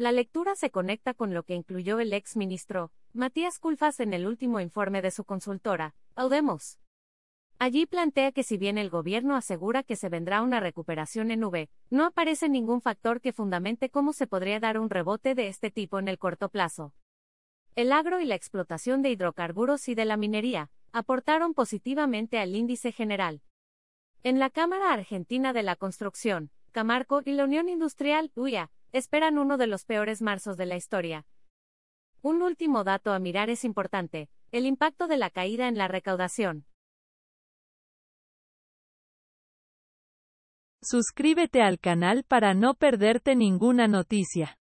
La lectura se conecta con lo que incluyó el ex ministro, Matías Culfas, en el último informe de su consultora, Audemos. Allí plantea que si bien el gobierno asegura que se vendrá una recuperación en V, no aparece ningún factor que fundamente cómo se podría dar un rebote de este tipo en el corto plazo. El agro y la explotación de hidrocarburos y de la minería aportaron positivamente al índice general. En la Cámara Argentina de la Construcción, Camarco y la Unión Industrial, UIA, esperan uno de los peores marzos de la historia. Un último dato a mirar es importante, el impacto de la caída en la recaudación. Suscríbete al canal para no perderte ninguna noticia.